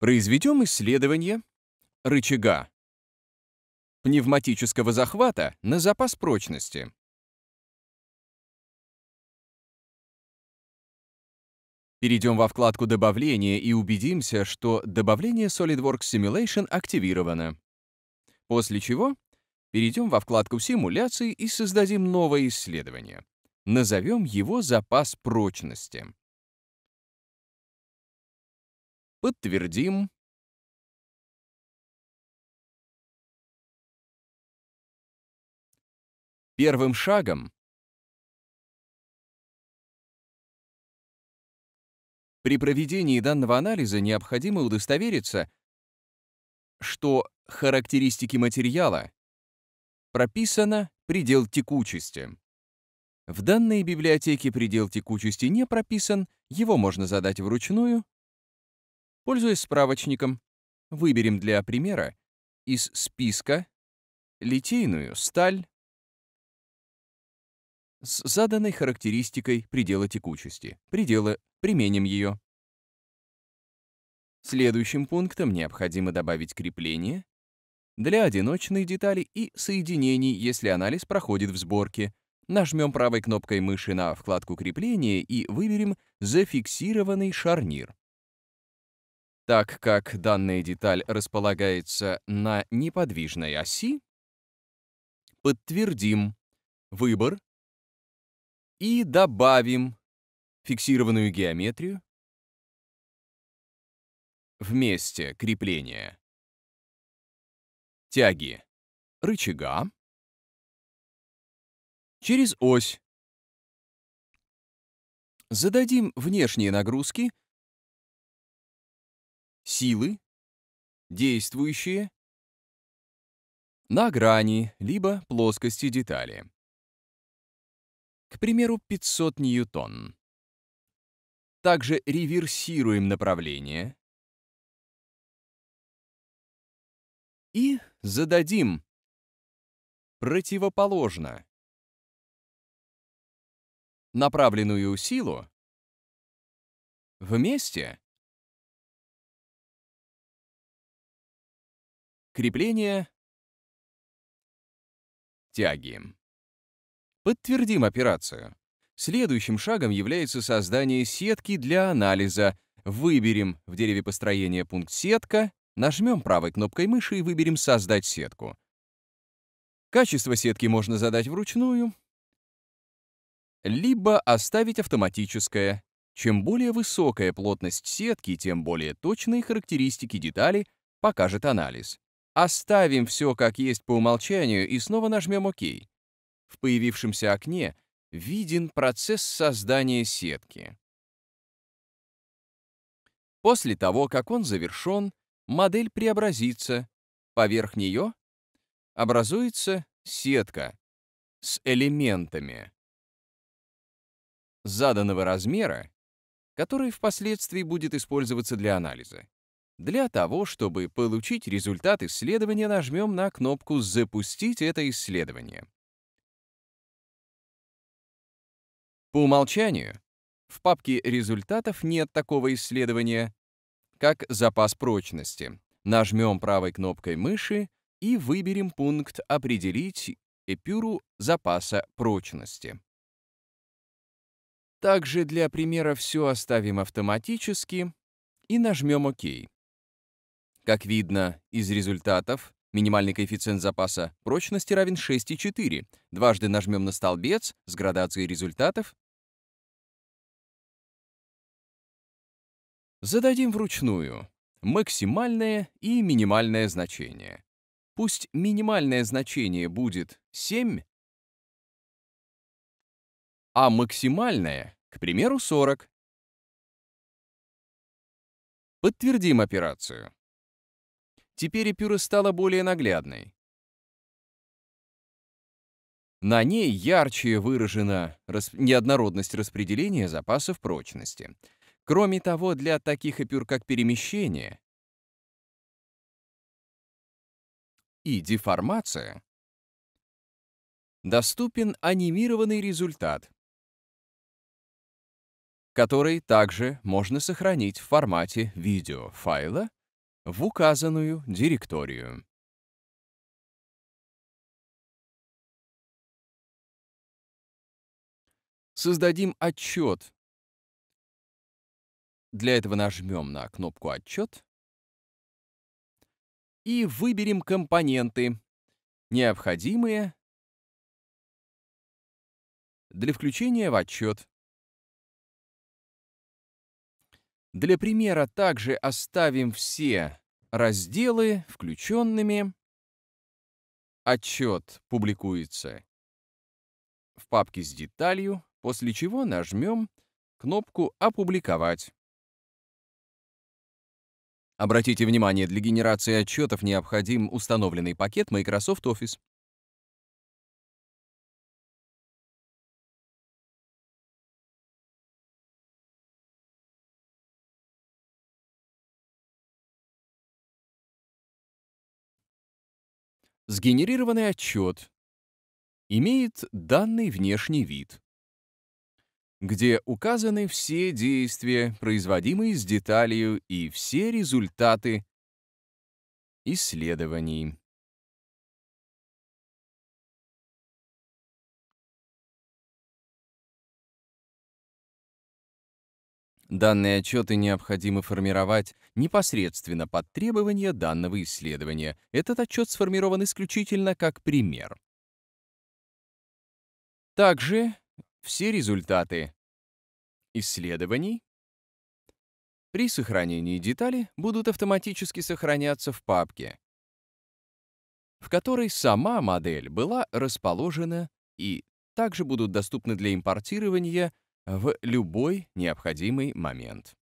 Произведем исследование рычага пневматического захвата на запас прочности. Перейдем во вкладку «Добавление» и убедимся, что добавление SolidWorks Simulation активировано. После чего перейдем во вкладку «Симуляции» и создадим новое исследование. Назовем его «Запас прочности». Подтвердим. Первым шагом При проведении данного анализа необходимо удостовериться, что характеристики материала прописано предел текучести. В данной библиотеке предел текучести не прописан, его можно задать вручную Пользуясь справочником, выберем для примера из списка литейную сталь с заданной характеристикой предела текучести. Пределы применим ее. Следующим пунктом необходимо добавить крепление для одиночной детали и соединений, если анализ проходит в сборке. Нажмем правой кнопкой мыши на вкладку крепления и выберем «Зафиксированный шарнир». Так как данная деталь располагается на неподвижной оси, подтвердим выбор и добавим фиксированную геометрию в месте крепления тяги рычага через ось. Зададим внешние нагрузки силы, действующие на грани либо плоскости детали. К примеру, 500 ньютон. Также реверсируем направление и зададим противоположно направленную силу вместе Крепление. Тяги. Подтвердим операцию. Следующим шагом является создание сетки для анализа. Выберем в дереве построения пункт «Сетка», нажмем правой кнопкой мыши и выберем «Создать сетку». Качество сетки можно задать вручную, либо оставить автоматическое. Чем более высокая плотность сетки, тем более точные характеристики деталей покажет анализ. Оставим все как есть по умолчанию и снова нажмем ОК. В появившемся окне виден процесс создания сетки. После того, как он завершен, модель преобразится. Поверх нее образуется сетка с элементами заданного размера, который впоследствии будет использоваться для анализа. Для того, чтобы получить результат исследования, нажмем на кнопку «Запустить это исследование». По умолчанию в папке результатов нет такого исследования, как запас прочности. Нажмем правой кнопкой мыши и выберем пункт «Определить эпюру запаса прочности». Также для примера все оставим автоматически и нажмем «Ок». Как видно из результатов, минимальный коэффициент запаса прочности равен 6,4. Дважды нажмем на столбец с градацией результатов. Зададим вручную максимальное и минимальное значение. Пусть минимальное значение будет 7, а максимальное, к примеру, 40. Подтвердим операцию. Теперь эпюра стала более наглядной. На ней ярче выражена расп... неоднородность распределения запасов прочности. Кроме того, для таких эпюр, как перемещение и деформация, доступен анимированный результат, который также можно сохранить в формате видеофайла в указанную директорию. Создадим отчет. Для этого нажмем на кнопку «Отчет» и выберем компоненты, необходимые для включения в отчет. Для примера также оставим все разделы включенными. Отчет публикуется в папке с деталью, после чего нажмем кнопку «Опубликовать». Обратите внимание, для генерации отчетов необходим установленный пакет Microsoft Office. Сгенерированный отчет имеет данный внешний вид, где указаны все действия, производимые с деталью, и все результаты исследований. Данные отчеты необходимо формировать непосредственно под требования данного исследования. Этот отчет сформирован исключительно как пример. Также все результаты исследований при сохранении детали будут автоматически сохраняться в папке, в которой сама модель была расположена и также будут доступны для импортирования в любой необходимый момент.